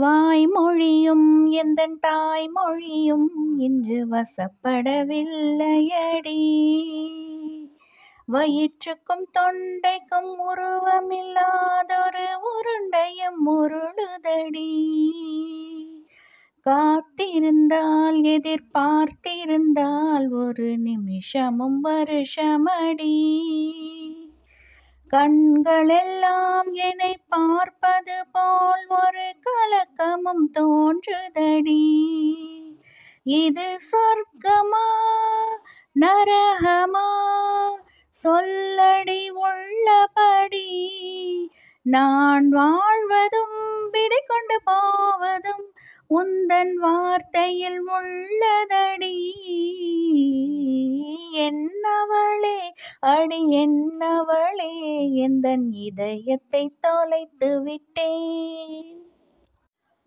வாய்மொழியும் எந்த தாய்மொழியும் இன்று வசப்படவில்லையடி வயிற்றுக்கும் தொண்டைக்கும் உருவமில்லாதொரு உருண்டையும் உருளுதடி காத்திருந்தால் எதிர்பார்த்திருந்தால் ஒரு நிமிஷமும் வருஷமடி கண்களெல்லாம் என்னை பார்ப்பது போல் ஒரு கலக்கமும் தோன்றுதடி இது சொர்க்கமா நரகமா சொல்லடி உள்ளபடி நான் வாழ்வதும் விடை கொண்டு போவதும் உந்தன் வார்த்தையில் உள்ளதடி என்னவர் அடி என்னவளே எந்தன் இதயத்தை தொலைத்து விட்டேன்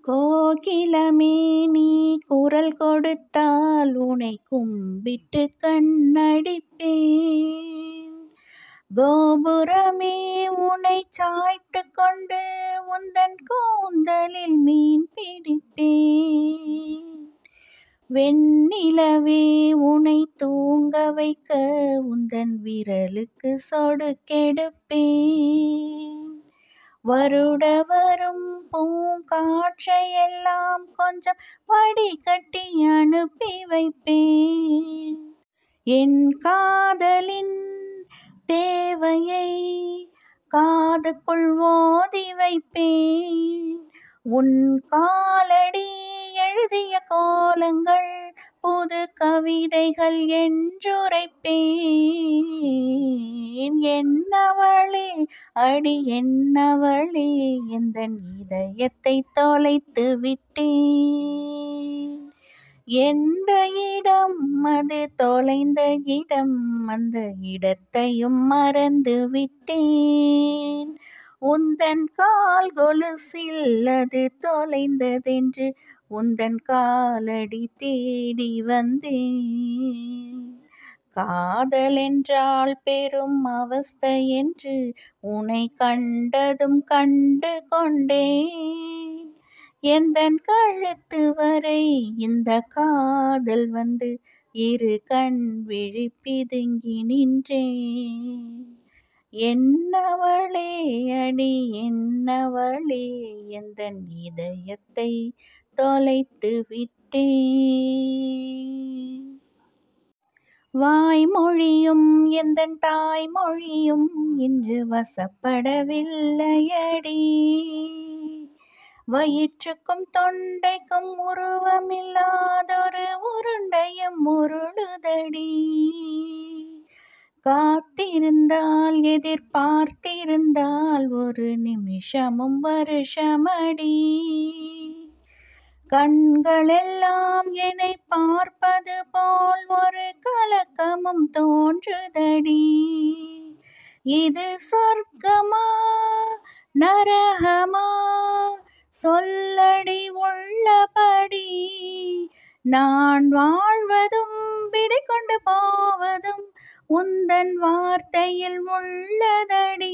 கோகிலமே நீ குரல் கொடுத்தால் உனை கும்பிட்டு கண்ணடிப்பேன் கோபுரமே உனை சாய்த்து கொண்டு உந்தன் கூந்தலில் மீன் பிடிப்பேன் வெண்ணிலவே உனை தூ ஓங்க வைக்க உந்தன் விரலுக்கு கெடுப்பேன் வருட வரும் பூங்காற்றையெல்லாம் கொஞ்சம் வடிகட்டி அனுப்பி வைப்பேன் என் காதலின் தேவையை காதுக்குள் ஓதி வைப்பேன் உன் காலடி எழுதிய கோலங்கள் புது கவிதைகள் என்றுரைப்பேன் என்னவளே அடி என்னவளே இந்த இதயத்தை தொலைத்து விட்டேன் எந்த இடம் அது தொலைந்த இடம் அந்த இடத்தையும் மறந்து விட்டேன் உந்தன் கால் கொலுசில் அது தொலைந்ததென்று உந்தன் காலடி தேடி வந்தேன் காதல் என்றால் பெரும் அவஸ்தை என்று உனை கண்டதும் கண்டு கொண்டேன் எந்த கழுத்து வரை இந்த காதல் வந்து இரு கண் விழி பிதுங்கி நின்றேன் என்னவளே அடி என்னவளே எந்த இதயத்தை தொலைத்து விட்டே வாய்மொழியும் எந்த தாய்மொழியும் இன்று வசப்படவில்லையடி வயிற்றுக்கும் தொண்டைக்கும் உருவமில்லாதொரு உருண்டையும் உருளுதடி காத்திருந்தால் எதிர்பார்த்திருந்தால் ஒரு நிமிஷமும் வருஷமடி கண்களெல்லாம் என்னை பார்ப்பது போல் ஒரு கலக்கமும் தோன்றுதடி இது சொர்க்கமா நரகமா சொல்லடி உள்ளபடி நான் வா உந்தன் வார்த்தையில் உள்ளதடி